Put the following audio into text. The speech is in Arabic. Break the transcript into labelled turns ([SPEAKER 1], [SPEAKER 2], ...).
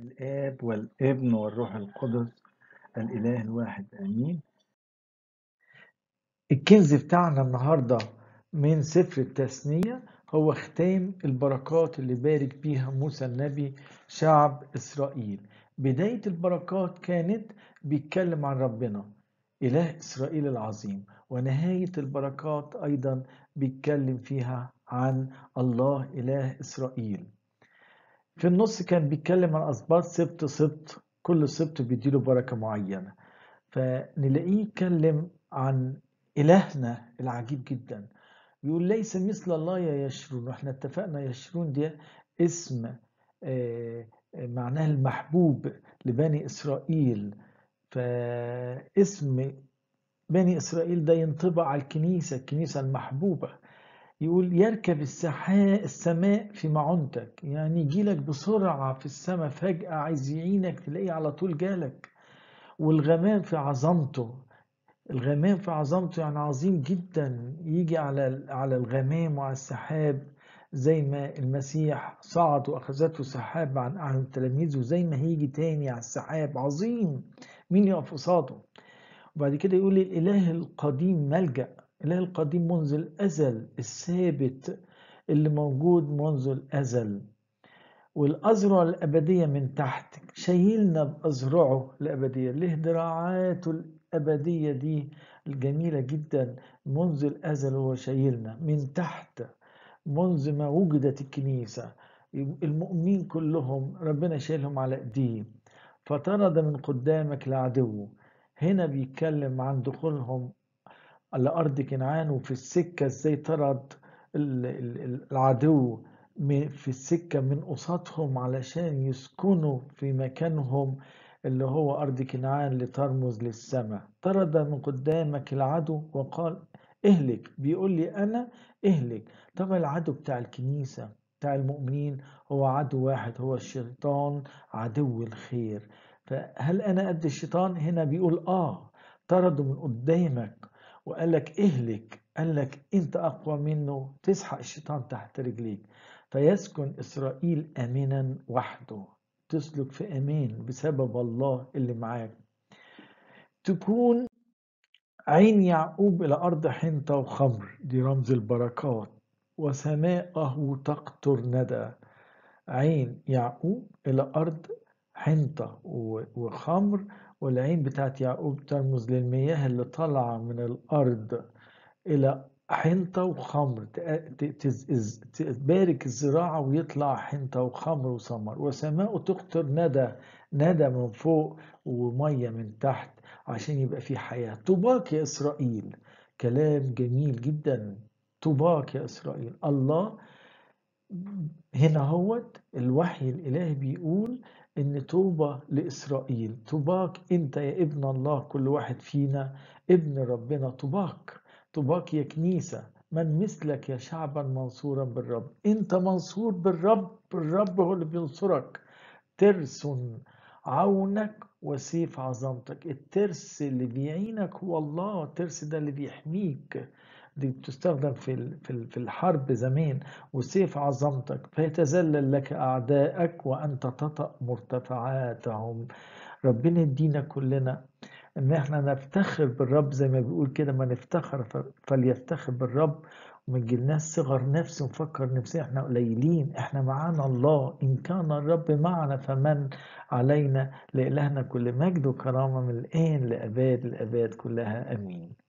[SPEAKER 1] الآب والابن والروح القدس الإله الواحد آمين الكنز بتاعنا النهاردة من سفر التثنية هو ختام البركات اللي بارك بيها موسى النبي شعب إسرائيل بداية البركات كانت بيتكلم عن ربنا إله إسرائيل العظيم ونهاية البركات أيضا بيتكلم فيها عن الله إله إسرائيل في النص كان بيتكلم عن أسباط سبت سبط كل سبط بيديله بركة معينة فنلاقيه يتكلم عن إلهنا العجيب جدا يقول ليس مثل الله يا يشرون واحنا اتفقنا يشرون دي اسم آه، آه، معناه المحبوب لبني إسرائيل فاسم بني إسرائيل ده ينطبع على الكنيسة الكنيسة المحبوبة يقول يركب السحاء السماء في معونتك يعني يجيلك بسرعة في السماء فجأة عايز يعينك تلاقيه على طول جالك والغمام في عظمته الغمام في عظمته يعني عظيم جدا يجي على على الغمام وعلى السحاب زي ما المسيح صعد واخذته سحاب عن اعين تلاميذه زي ما هيجي تاني على السحاب عظيم مين يقف قصاده وبعد كده يقول الاله القديم ملجأ الإله القديم منذ الأزل الثابت اللي موجود منذ الأزل والأذرع الأبدية من تحت شايلنا بأذرعه الأبدية له دراعاته الأبدية دي الجميلة جدا منذ الأزل هو شايلنا من تحت منذ ما وجدت الكنيسة المؤمنين كلهم ربنا شايلهم على ايديه فطرد من قدامك العدو هنا بيتكلم عن دخولهم لأرض كنعان وفي السكة ازاي طرد العدو في السكة من قصادهم علشان يسكنوا في مكانهم اللي هو أرض كنعان لترمز للسماء طرد من قدامك العدو وقال اهلك بيقول لي أنا اهلك طبعا العدو بتاع الكنيسة بتاع المؤمنين هو عدو واحد هو الشيطان عدو الخير فهل أنا قد الشيطان هنا بيقول آه طردوا من قدامك وقال لك اهلك قال لك انت اقوى منه تسحق الشيطان تحت رجليك فيسكن اسرائيل امنا وحده تسلك في امان بسبب الله اللي معاك تكون عين يعقوب الى ارض حنطه وخمر دي رمز البركات وسماءه تقطر ندى عين يعقوب الى ارض حنطه وخمر والعين بتاعت يعقوب ترمز للمياه اللي طالعة من الأرض إلى حنطة وخمر تبارك الزراعة ويطلع حنطة وخمر وسمر وسماءه تقطر ندى ندى من فوق ومية من تحت عشان يبقى في حياة طباك يا إسرائيل كلام جميل جدا طباك يا إسرائيل الله هنا هوت الوحي الإلهي بيقول إن توبة لإسرائيل توباك أنت يا ابن الله كل واحد فينا ابن ربنا توباك توباك يا كنيسة من مثلك يا شعبا منصورا بالرب أنت منصور بالرب الرب هو اللي بينصرك ترسن عونك وسيف عظمتك الترس اللي بيعينك هو الله الترس ده اللي بيحميك دي بتستخدم في في الحرب زمان وسيف عظمتك فيتذلل لك اعدائك وانت تطأ مرتفعاتهم ربنا يدينا كلنا ان احنا نفتخر بالرب زي ما بيقول كده ما نفتخر فليفتخر بالرب وما تجيلناش صغر نفس ونفكر نفسنا احنا قليلين احنا معانا الله ان كان الرب معنا فمن علينا لإلهنا كل مجد وكرامة من الآن لأباد الأباد كلها أمين